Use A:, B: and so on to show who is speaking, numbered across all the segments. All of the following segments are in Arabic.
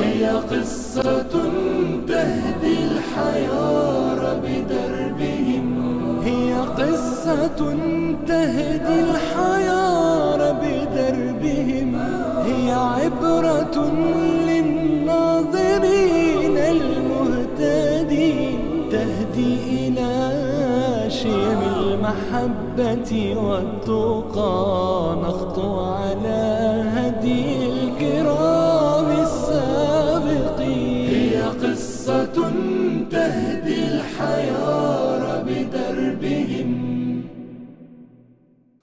A: هي قصة تهدي الحيار بدربهم هي قصة تهدي الحيار بدربهم هي عبرة للناظرين المهتدين تهدي إلى شيم المحبة والتقى نخطو على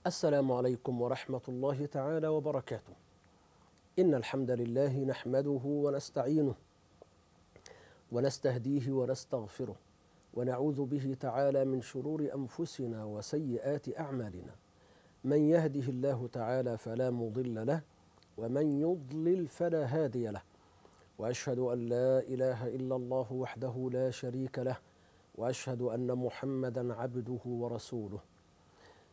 B: السلام عليكم ورحمة الله تعالى وبركاته إن الحمد لله نحمده ونستعينه ونستهديه ونستغفره ونعوذ به تعالى من شرور أنفسنا وسيئات أعمالنا من يهده الله تعالى فلا مضل له ومن يضلل فلا هادي له واشهد ان لا اله الا الله وحده لا شريك له واشهد ان محمدا عبده ورسوله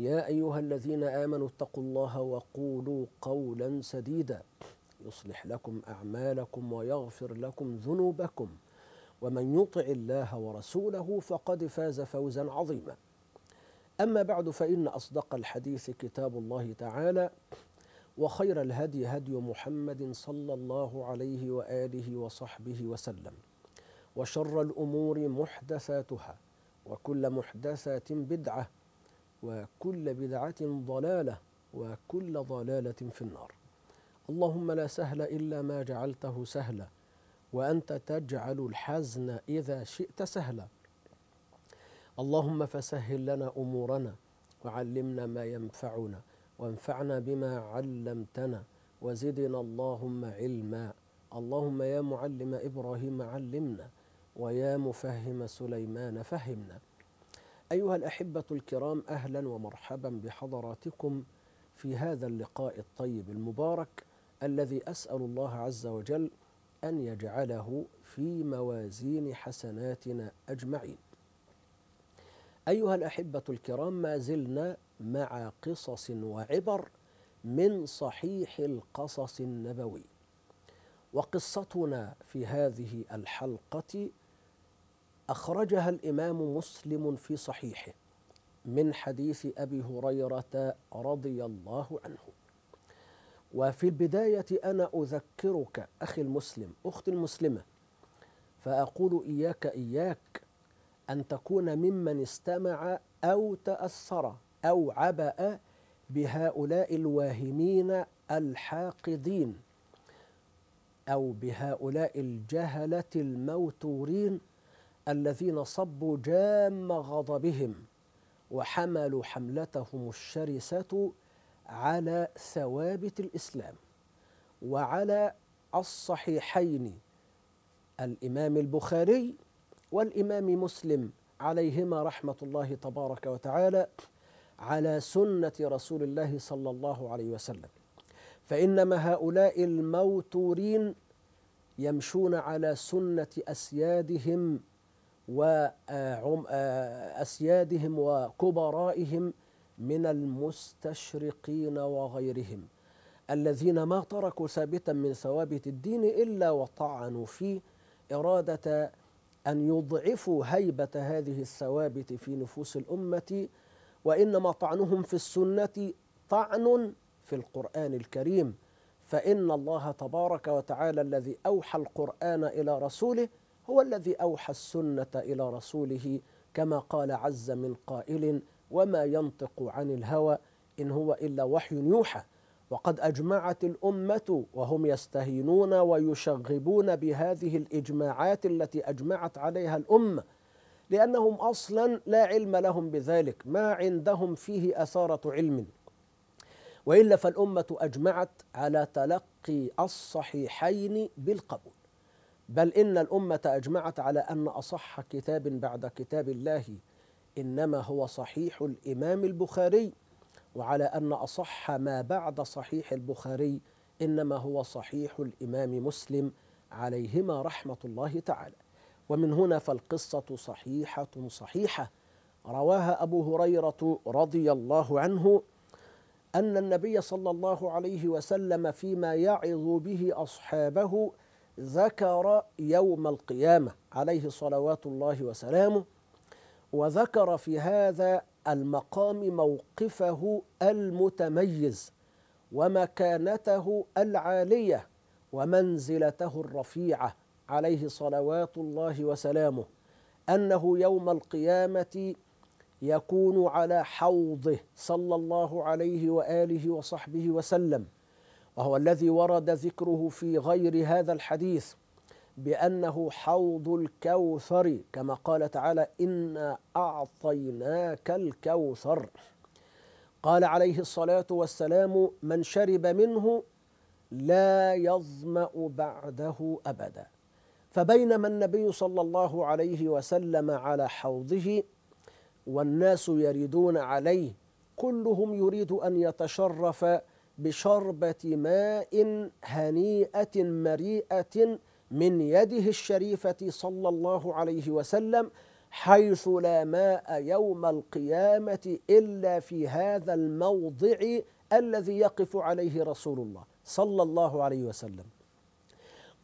B: يا أيها الذين آمنوا اتقوا الله وقولوا قولا سديدا يصلح لكم أعمالكم ويغفر لكم ذنوبكم ومن يطع الله ورسوله فقد فاز فوزا عظيما أما بعد فإن أصدق الحديث كتاب الله تعالى وخير الهدي هدي محمد صلى الله عليه وآله وصحبه وسلم وشر الأمور محدثاتها وكل محدثات بدعة وكل بدعة ضلالة وكل ضلالة في النار. اللهم لا سهل إلا ما جعلته سهلا وأنت تجعل الحزن إذا شئت سهلا. اللهم فسهل لنا أمورنا وعلمنا ما ينفعنا وانفعنا بما علمتنا وزدنا اللهم علما. اللهم يا معلم إبراهيم علمنا ويا مفهم سليمان فهمنا. أيها الأحبة الكرام أهلا ومرحبا بحضراتكم في هذا اللقاء الطيب المبارك الذي أسأل الله عز وجل أن يجعله في موازين حسناتنا أجمعين. أيها الأحبة الكرام ما زلنا مع قصص وعبر من صحيح القصص النبوي. وقصتنا في هذه الحلقة أخرجها الإمام مسلم في صحيحه من حديث أبي هريرة رضي الله عنه وفي البداية أنا أذكرك أخي المسلم أختي المسلمة فأقول إياك إياك أن تكون ممن استمع أو تأثر أو عبأ بهؤلاء الواهمين الحاقدين أو بهؤلاء الجهلة الموتورين الذين صبوا جام غضبهم وحملوا حملتهم الشرسة على ثوابت الإسلام وعلى الصحيحين الإمام البخاري والإمام مسلم عليهما رحمة الله تبارك وتعالى على سنة رسول الله صلى الله عليه وسلم فإنما هؤلاء الموتورين يمشون على سنة أسيادهم وأسيادهم آه، وكبرائهم من المستشرقين وغيرهم الذين ما تركوا ثابتا من ثوابت الدين إلا وطعنوا في إرادة أن يضعفوا هيبة هذه الثوابت في نفوس الأمة وإنما طعنهم في السنة طعن في القرآن الكريم فإن الله تبارك وتعالى الذي أوحى القرآن إلى رسوله هو الذي أوحى السنة إلى رسوله كما قال عز من قائل وما ينطق عن الهوى إن هو إلا وحي يوحى وقد أجمعت الأمة وهم يستهينون ويشغبون بهذه الإجماعات التي أجمعت عليها الأمة لأنهم أصلا لا علم لهم بذلك ما عندهم فيه أثارة علم وإلا فالأمة أجمعت على تلقي الصحيحين بالقبول بل إن الأمة أجمعت على أن أصح كتاب بعد كتاب الله إنما هو صحيح الإمام البخاري وعلى أن أصح ما بعد صحيح البخاري إنما هو صحيح الإمام مسلم عليهما رحمة الله تعالى ومن هنا فالقصة صحيحة صحيحة رواها أبو هريرة رضي الله عنه أن النبي صلى الله عليه وسلم فيما يعظ به أصحابه ذكر يوم القيامة عليه صلوات الله وسلامه وذكر في هذا المقام موقفه المتميز ومكانته العالية ومنزلته الرفيعة عليه صلوات الله وسلامه أنه يوم القيامة يكون على حوضه صلى الله عليه وآله وصحبه وسلم وهو الذي ورد ذكره في غير هذا الحديث بأنه حوض الكوثر كما قال تعالى إنا أعطيناك الكوثر قال عليه الصلاة والسلام من شرب منه لا يظمأ بعده أبدا فبينما النبي صلى الله عليه وسلم على حوضه والناس يريدون عليه كلهم يريد أن يتشرف بشربة ماء هنيئة مريئة من يده الشريفة صلى الله عليه وسلم حيث لا ماء يوم القيامة إلا في هذا الموضع الذي يقف عليه رسول الله صلى الله عليه وسلم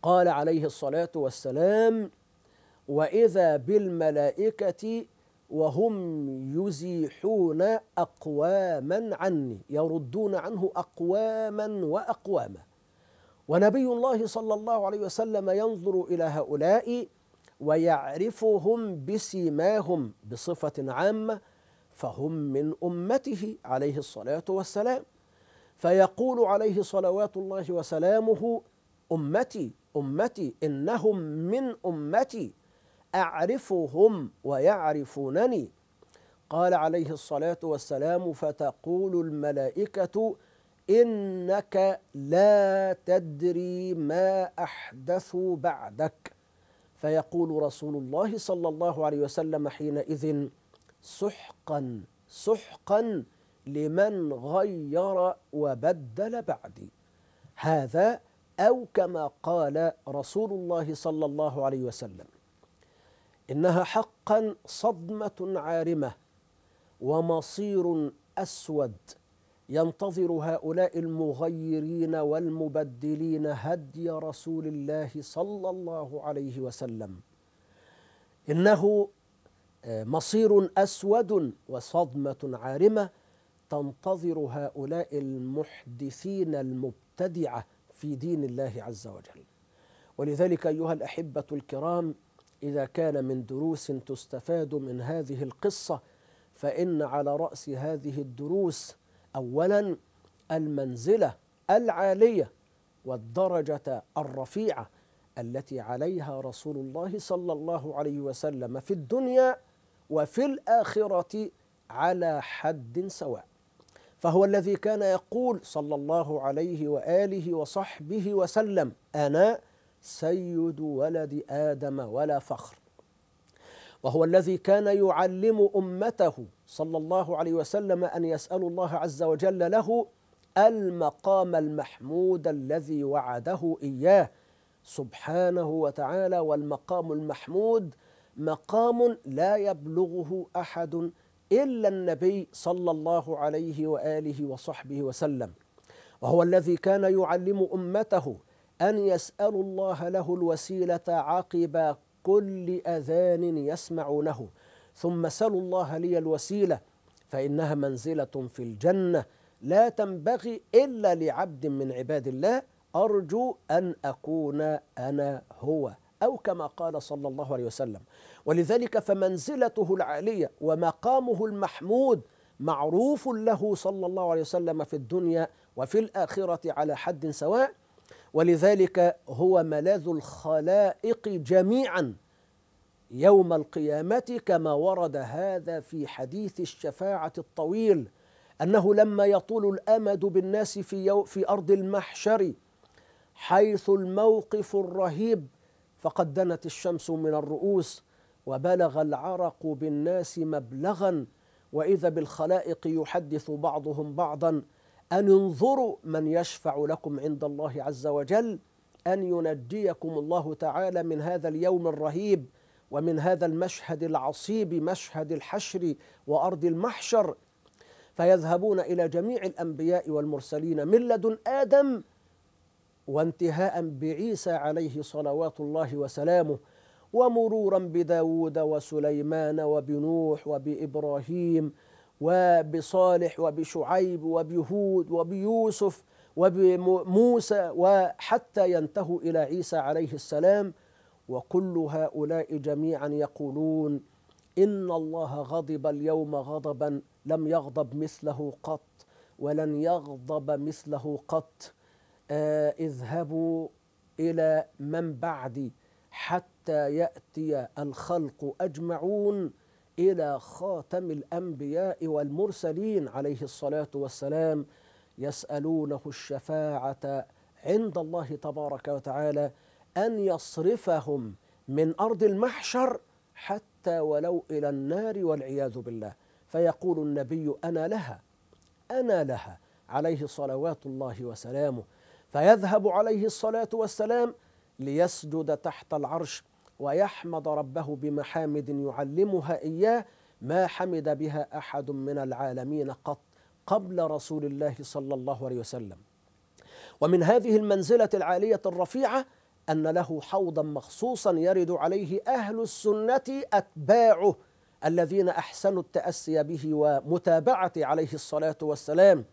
B: قال عليه الصلاة والسلام وإذا بالملائكة وهم يزيحون أقواما عني يردون عنه أقواما وأقواما ونبي الله صلى الله عليه وسلم ينظر إلى هؤلاء ويعرفهم بسيماهم بصفة عامة فهم من أمته عليه الصلاة والسلام فيقول عليه صلوات الله وسلامه أمتي أمتي إنهم من أمتي أعرفهم ويعرفونني قال عليه الصلاة والسلام فتقول الملائكة إنك لا تدري ما أحدث بعدك فيقول رسول الله صلى الله عليه وسلم حينئذ سحقا سحقا لمن غير وبدل بعدي هذا أو كما قال رسول الله صلى الله عليه وسلم إنها حقا صدمة عارمة ومصير أسود ينتظر هؤلاء المغيرين والمبدلين هدي رسول الله صلى الله عليه وسلم انه آه، مصير اسود وصدمه عارمه تنتظر هؤلاء المحدثين المبتدعه في دين الله عز وجل ولذلك ايها الاحبه الكرام إذا كان من دروس تستفاد من هذه القصة فإن على رأس هذه الدروس أولا المنزلة العالية والدرجة الرفيعة التي عليها رسول الله صلى الله عليه وسلم في الدنيا وفي الآخرة على حد سواء فهو الذي كان يقول صلى الله عليه وآله وصحبه وسلم أنا سيد ولد آدم ولا فخر وهو الذي كان يعلم أمته صلى الله عليه وسلم أن يسألوا الله عز وجل له المقام المحمود الذي وعده إياه سبحانه وتعالى والمقام المحمود مقام لا يبلغه أحد إلا النبي صلى الله عليه وآله وصحبه وسلم وهو الذي كان يعلم أمته أن يسأل الله له الوسيلة عقب كل أذان يسمع له ثم سلوا الله لي الوسيلة فإنها منزلة في الجنة لا تنبغي إلا لعبد من عباد الله أرجو أن أكون أنا هو أو كما قال صلى الله عليه وسلم ولذلك فمنزلته العالية ومقامه المحمود معروف له صلى الله عليه وسلم في الدنيا وفي الآخرة على حد سواء ولذلك هو ملاذ الخلائق جميعا يوم القيامة كما ورد هذا في حديث الشفاعة الطويل أنه لما يطول الأمد بالناس في, يو في أرض المحشر حيث الموقف الرهيب فقد دنت الشمس من الرؤوس وبلغ العرق بالناس مبلغا وإذا بالخلائق يحدث بعضهم بعضا أن انظروا من يشفع لكم عند الله عز وجل أن ينجيكم الله تعالى من هذا اليوم الرهيب ومن هذا المشهد العصيب مشهد الحشر وأرض المحشر فيذهبون إلى جميع الأنبياء والمرسلين من لدن آدم وانتهاء بعيسى عليه صلوات الله وسلامه ومرورا بداود وسليمان وبنوح وبإبراهيم وبصالح وبشعيب وبيهود وبيوسف وبموسى وحتى ينتهوا الى عيسى عليه السلام وكل هؤلاء جميعا يقولون ان الله غضب اليوم غضبا لم يغضب مثله قط ولن يغضب مثله قط آه اذهبوا الى من بعدي حتى ياتي الخلق اجمعون إلى خاتم الأنبياء والمرسلين عليه الصلاة والسلام يسألونه الشفاعة عند الله تبارك وتعالى أن يصرفهم من أرض المحشر حتى ولو إلى النار والعياذ بالله فيقول النبي أنا لها أنا لها عليه صلوات الله وسلامه فيذهب عليه الصلاة والسلام ليسجد تحت العرش ويحمد ربه بمحامد يعلمها إياه ما حمد بها أحد من العالمين قط قبل رسول الله صلى الله عليه وسلم ومن هذه المنزلة العالية الرفيعة أن له حوضا مخصوصا يرد عليه أهل السنة أتباعه الذين أحسنوا التأسي به ومتابعة عليه الصلاة والسلام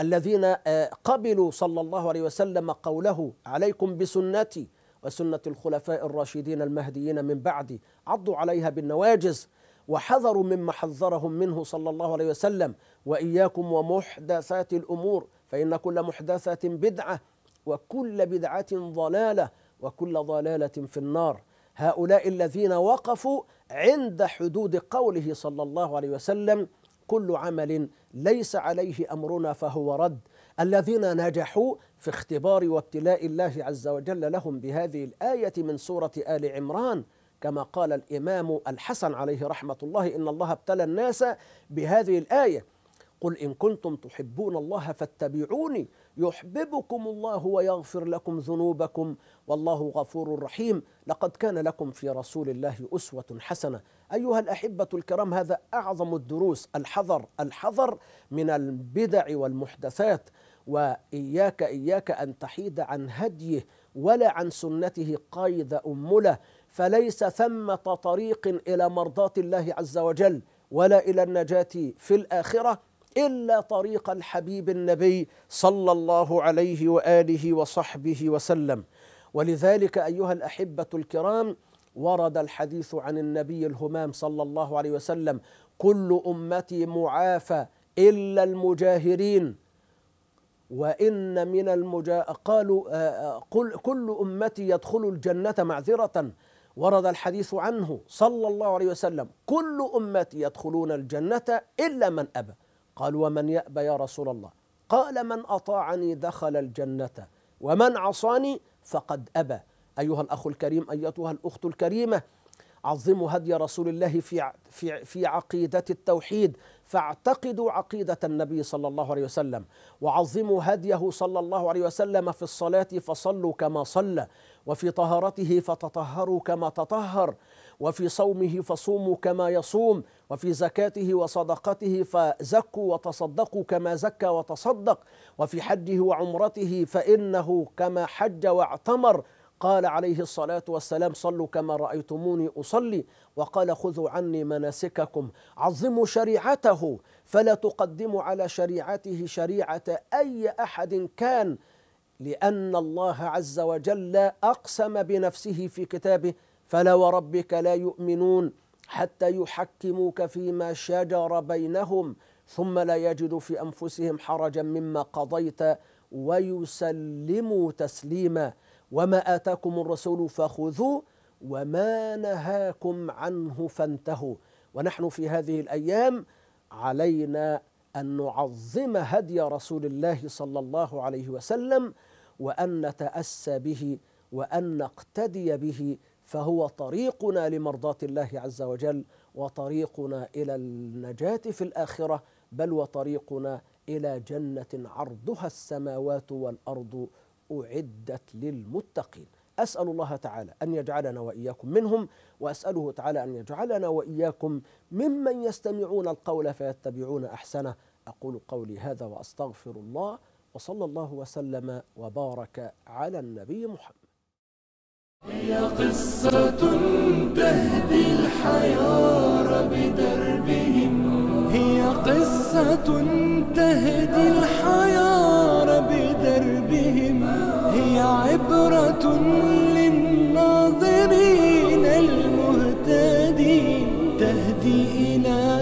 B: الذين آه، قبلوا صلى الله عليه وسلم قوله عليكم بسنتي وسنة الخلفاء الراشدين المهديين من بعدي عضوا عليها بالنواجز وحذروا مما حذرهم منه صلى الله عليه وسلم وإياكم ومحدثات الأمور فإن كل محدثة بدعة وكل بدعة ضلالة وكل ضلالة في النار هؤلاء الذين وقفوا عند حدود قوله صلى الله عليه وسلم كل عمل ليس عليه أمرنا فهو رد الذين نجحوا في اختبار وابتلاء الله عز وجل لهم بهذه الآية من سورة آل عمران كما قال الإمام الحسن عليه رحمة الله إن الله ابتلى الناس بهذه الآية قل إن كنتم تحبون الله فاتبعوني يحببكم الله ويغفر لكم ذنوبكم والله غفور رحيم لقد كان لكم في رسول الله أسوة حسنة أيها الأحبة الكرام هذا أعظم الدروس الحذر الحذر من البدع والمحدثات وإياك إياك أن تحيد عن هديه ولا عن سنته قيد أمله فليس ثمة طريق إلى مرضاة الله عز وجل ولا إلى النجاة في الآخرة الا طريق الحبيب النبي صلى الله عليه واله وصحبه وسلم ولذلك ايها الاحبه الكرام ورد الحديث عن النبي الهمام صلى الله عليه وسلم كل امتي معافى الا المجاهرين وإن من المجا قالوا آه، آه، قل كل أمتي يدخل الجنة معذرة ورد الحديث عنه صلى الله عليه وسلم كل أمتي يدخلون الجنة إلا من أبى قال ومن يأبى يا رسول الله قال من أطاعني دخل الجنة ومن عصاني فقد أبى أيها الأخ الكريم أيتها الأخت الكريمة عظموا هدي رسول الله في في في عقيدة التوحيد فاعتقدوا عقيدة النبي صلى الله عليه وسلم وعظموا هديه صلى الله عليه وسلم في الصلاة فصلوا كما صلى وفي طهارته فتطهروا كما تطهر وفي صومه فصوموا كما يصوم وفي زكاته وصدقته فزكوا وتصدقوا كما زكى وتصدق وفي حجه وعمرته فإنه كما حج واعتمر قال عليه الصلاة والسلام صلوا كما رأيتموني أصلي وقال خذوا عني مناسككم عظموا شريعته فلا تقدموا على شريعته شريعة أي أحد كان لأن الله عز وجل أقسم بنفسه في كتابه فلا وربك لا يؤمنون حتى يحكموك فيما شجر بينهم ثم لا يجدوا في انفسهم حرجا مما قضيت ويسلموا تسليما وما اتاكم الرسول فخذوه وما نهاكم عنه فانتهوا ونحن في هذه الايام علينا ان نعظم هدي رسول الله صلى الله عليه وسلم وان نتاسى به وان نقتدي به فهو طريقنا لمرضاة الله عز وجل وطريقنا إلى النجاة في الآخرة بل وطريقنا إلى جنة عرضها السماوات والأرض أعدت للمتقين أسأل الله تعالى أن يجعلنا وإياكم منهم وأسأله تعالى أن يجعلنا وإياكم ممن يستمعون القول فيتبعون أحسنه أقول قولي هذا وأستغفر الله وصلى الله وسلم وبارك على النبي محمد هي قصة تهدي
A: الحيار بدربهم هي قصة تهدي الحيار بدربهم هي عبرة للناظرين المهتدين تهدي إلى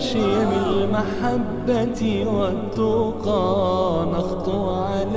A: شيم المحبة والتقى نخطو على